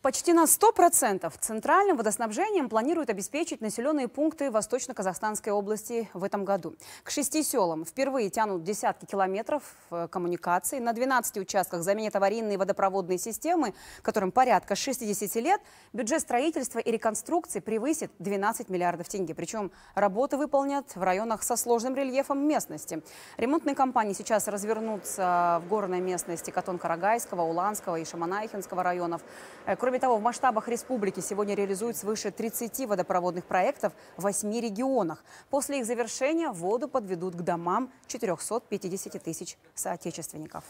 Почти на 100% центральным водоснабжением планируют обеспечить населенные пункты Восточно-Казахстанской области в этом году. К шести селам впервые тянут десятки километров э, коммуникаций. На 12 участках заменят аварийные водопроводные системы, которым порядка 60 лет. Бюджет строительства и реконструкции превысит 12 миллиардов тенге. Причем работы выполнят в районах со сложным рельефом местности. Ремонтные компании сейчас развернутся в горной местности Катон-Карагайского, Уланского и Шаманайхинского районов. Э, Кроме того, в масштабах республики сегодня реализуют свыше 30 водопроводных проектов в 8 регионах. После их завершения воду подведут к домам 450 тысяч соотечественников.